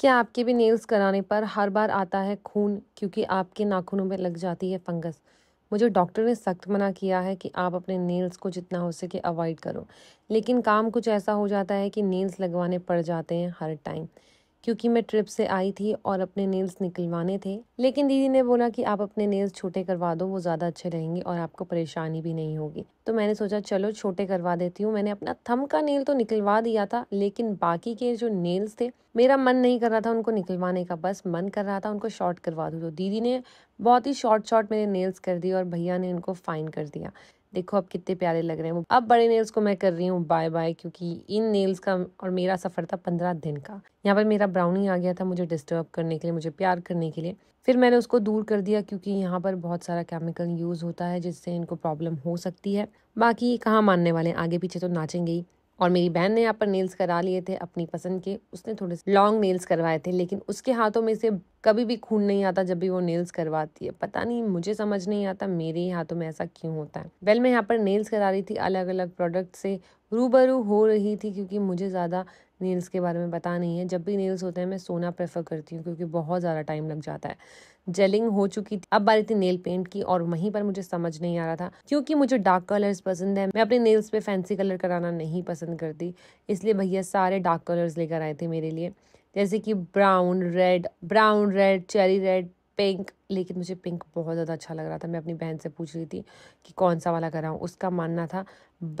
क्या आपके भी नेल्स कराने पर हर बार आता है खून क्योंकि आपके नाखूनों में लग जाती है फंगस मुझे डॉक्टर ने सख्त मना किया है कि आप अपने नेल्स को जितना हो सके अवॉइड करो लेकिन काम कुछ ऐसा हो जाता है कि नेल्स लगवाने पड़ जाते हैं हर टाइम क्योंकि मैं ट्रिप से आई थी और अपने नेल्स निकलवाने थे लेकिन दीदी ने बोला कि आप अपने नेल्स छोटे करवा दो वो ज़्यादा अच्छे रहेंगे और आपको परेशानी भी नहीं होगी तो मैंने सोचा चलो छोटे करवा देती हूँ मैंने अपना थम का नेल तो निकलवा दिया था लेकिन बाकी के जो नेल्स थे मेरा मन नहीं कर रहा था उनको निकलवाने का बस मन कर रहा था उनको शॉर्ट करवा दूँ तो दीदी ने बहुत ही शॉर्ट शॉर्ट मेरे नेल्स कर दिए और भैया ने उनको फ़ाइन कर दिया देखो आप कितने प्यारे लग रहे हैं अब बड़े नेल्स को मैं कर रही हूँ बाय बाय क्योंकि इन नेल्स का और मेरा सफ़र था पंद्रह दिन का यहाँ पर मेरा ब्राउनी आ गया था मुझे डिस्टर्ब करने के लिए मुझे प्यार करने के लिए फिर मैंने उसको दूर कर दिया क्योंकि यहाँ पर बहुत सारा केमिकल यूज़ होता है जिससे इनको प्रॉब्लम हो सकती है बाकी कहाँ मानने वाले आगे पीछे तो नाचेंगे ही और मेरी बहन ने यहाँ पर नेल्स करा लिए थे अपनी पसंद के उसने थोड़े से लॉन्ग नेल्स करवाए थे लेकिन उसके हाथों में से कभी भी खून नहीं आता जब भी वो नेल्स करवाती है पता नहीं मुझे समझ नहीं आता मेरे हाथों में ऐसा क्यों होता है वेल मैं यहाँ पर नेल्स करा रही थी अलग अलग प्रोडक्ट से रूबरू हो रही थी क्योंकि मुझे ज़्यादा नेल्स के बारे में पता नहीं है जब भी नेल्स होते हैं मैं सोना प्रेफर करती हूँ क्योंकि बहुत ज़्यादा टाइम लग जाता है जेलिंग हो चुकी थी अब बारी थी नेल पेंट की और वहीं पर मुझे समझ नहीं आ रहा था क्योंकि मुझे डार्क कलर्स पसंद है मैं अपने नेल्स पे फैंसी कलर कराना नहीं पसंद करती इसलिए भैया सारे डार्क कलर्स लेकर आए थे मेरे लिए जैसे कि brown red brown red cherry red pink लेकिन मुझे पिंक बहुत ज़्यादा अच्छा लग रहा था मैं अपनी बहन से पूछ रही थी कि कौन सा वाला कराऊँ उसका मानना था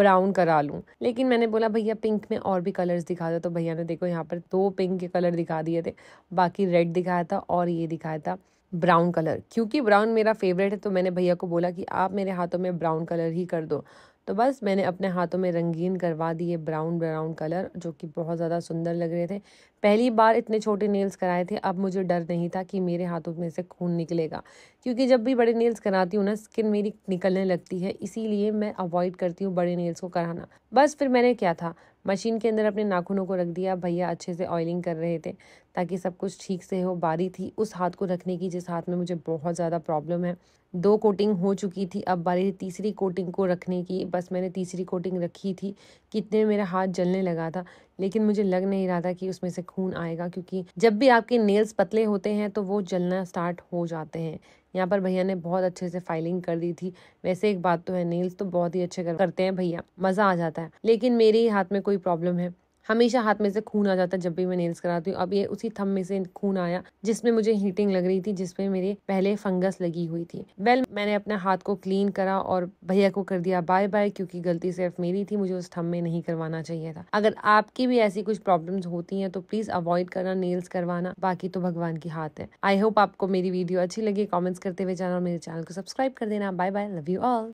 ब्राउन करा लूँ लेकिन मैंने बोला भैया पिंक में और भी कलर्स दिखा दो तो भैया ने देखो यहाँ पर दो पिंक के कलर दिखा दिए थे बाकी रेड दिखाया था और ये दिखाया था ब्राउन कलर क्योंकि ब्राउन मेरा फेवरेट है तो मैंने भैया को बोला कि आप मेरे हाथों में ब्राउन कलर ही कर दो तो बस मैंने अपने हाथों में रंगीन करवा दिए ब्राउन ब्राउन कलर जो कि बहुत ज़्यादा सुंदर लग रहे थे पहली बार इतने छोटे नेल्स कराए थे अब मुझे डर नहीं था कि मेरे हाथों में से खून निकलेगा क्योंकि जब भी बड़े नेल्स कराती हूँ ना स्किन मेरी निकलने लगती है इसीलिए मैं अवॉइड करती हूँ बड़े नेल्स को कराना बस फिर मैंने क्या था मशीन के अंदर अपने नाखूनों को रख दिया भैया अच्छे से ऑयलिंग कर रहे थे ताकि सब कुछ ठीक से हो बारी थी उस हाथ को रखने की जिस हाथ में मुझे बहुत ज़्यादा प्रॉब्लम है दो कोटिंग हो चुकी थी अब बारी तीसरी कोटिंग को रखने की बस मैंने तीसरी कोटिंग रखी थी कितने मेरा हाथ जलने लगा था लेकिन मुझे लग नहीं रहा था कि उसमें से खून आएगा क्योंकि जब भी आपके नेल्स पतले होते हैं तो वो जलना स्टार्ट हो जाते हैं यहाँ पर भैया ने बहुत अच्छे से फाइलिंग कर दी थी वैसे एक बात तो है नेल्स तो बहुत ही अच्छे करते हैं भैया मज़ा आ जाता है लेकिन मेरे ही हाथ में कोई प्रॉब्लम है हमेशा हाथ में से खून आ जाता है जब भी मैं नेल्स कराती हूँ अब ये उसी थम में से खून आया जिसमें मुझे हीटिंग लग रही थी जिसमें मेरे पहले फंगस लगी हुई थी वेल well, मैंने अपने हाथ को क्लीन करा और भैया को कर दिया बाय बाय क्योंकि गलती सिर्फ मेरी थी मुझे उस थम में नहीं करवाना चाहिए था अगर आपकी भी ऐसी कुछ प्रॉब्लम होती है तो प्लीज अवॉइड करना नेल्स करवाना बाकी तो भगवान की हाथ है आई होप आपको मेरी वीडियो अच्छी लगी कॉमेंट्स करते हुए और मेरे चैनल को सब्सक्राइब कर देना bye bye love you all